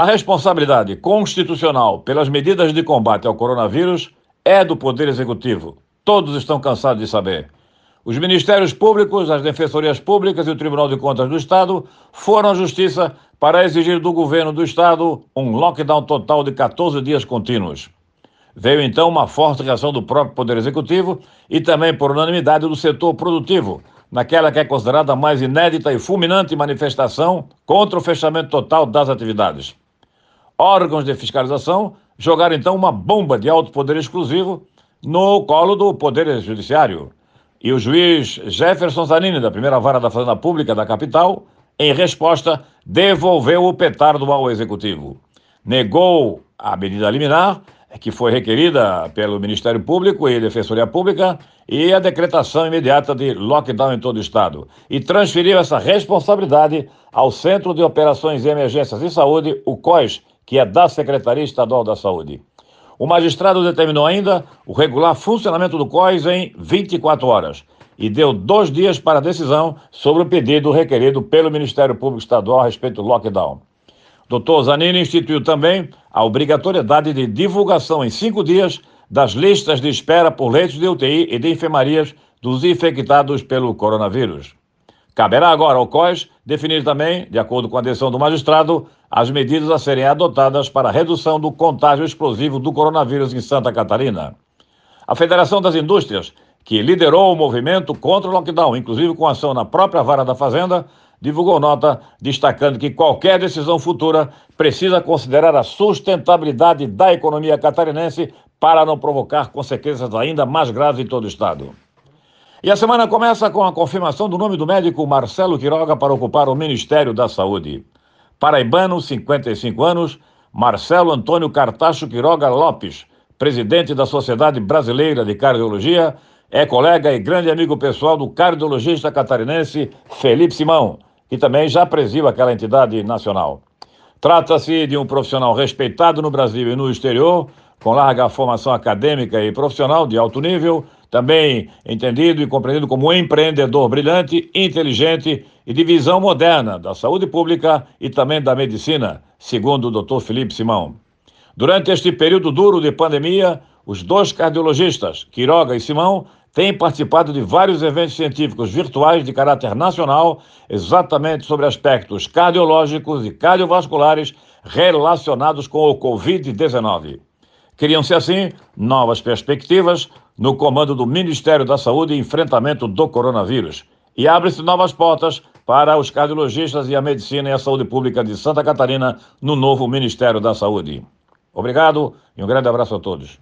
A responsabilidade constitucional pelas medidas de combate ao coronavírus é do Poder Executivo. Todos estão cansados de saber. Os Ministérios Públicos, as Defensorias Públicas e o Tribunal de Contas do Estado foram à Justiça para exigir do governo do Estado um lockdown total de 14 dias contínuos. Veio então uma forte reação do próprio Poder Executivo e também por unanimidade do setor produtivo, naquela que é considerada a mais inédita e fulminante manifestação contra o fechamento total das atividades órgãos de fiscalização jogaram então uma bomba de alto poder exclusivo no colo do Poder Judiciário. E o juiz Jefferson Zanini, da primeira vara da Fazenda Pública da capital, em resposta, devolveu o petardo ao Executivo. Negou a medida liminar, que foi requerida pelo Ministério Público e Defensoria Pública, e a decretação imediata de lockdown em todo o Estado. E transferiu essa responsabilidade ao Centro de Operações e Emergências de Saúde, o Coes que é da Secretaria Estadual da Saúde. O magistrado determinou ainda o regular funcionamento do COIS em 24 horas e deu dois dias para a decisão sobre o pedido requerido pelo Ministério Público Estadual a respeito do lockdown. Dr. Zanini instituiu também a obrigatoriedade de divulgação em cinco dias das listas de espera por leitos de UTI e de enfermarias dos infectados pelo coronavírus. Caberá agora ao COIS definir também, de acordo com a decisão do magistrado, as medidas a serem adotadas para a redução do contágio explosivo do coronavírus em Santa Catarina. A Federação das Indústrias, que liderou o movimento contra o lockdown, inclusive com ação na própria vara da Fazenda, divulgou nota destacando que qualquer decisão futura precisa considerar a sustentabilidade da economia catarinense para não provocar consequências ainda mais graves em todo o estado. E a semana começa com a confirmação do nome do médico Marcelo Quiroga para ocupar o Ministério da Saúde. Paraibano, 55 anos, Marcelo Antônio Cartacho Quiroga Lopes, presidente da Sociedade Brasileira de Cardiologia, é colega e grande amigo pessoal do cardiologista catarinense Felipe Simão, que também já presiu aquela entidade nacional. Trata-se de um profissional respeitado no Brasil e no exterior, com larga formação acadêmica e profissional de alto nível, também entendido e compreendido como um empreendedor brilhante, inteligente e de visão moderna da saúde pública e também da medicina, segundo o Dr. Felipe Simão. Durante este período duro de pandemia, os dois cardiologistas, Quiroga e Simão, têm participado de vários eventos científicos virtuais de caráter nacional, exatamente sobre aspectos cardiológicos e cardiovasculares relacionados com o Covid-19. Criam-se assim novas perspectivas no comando do Ministério da Saúde e enfrentamento do coronavírus. E abrem-se novas portas para os cardiologistas e a medicina e a saúde pública de Santa Catarina no novo Ministério da Saúde. Obrigado e um grande abraço a todos.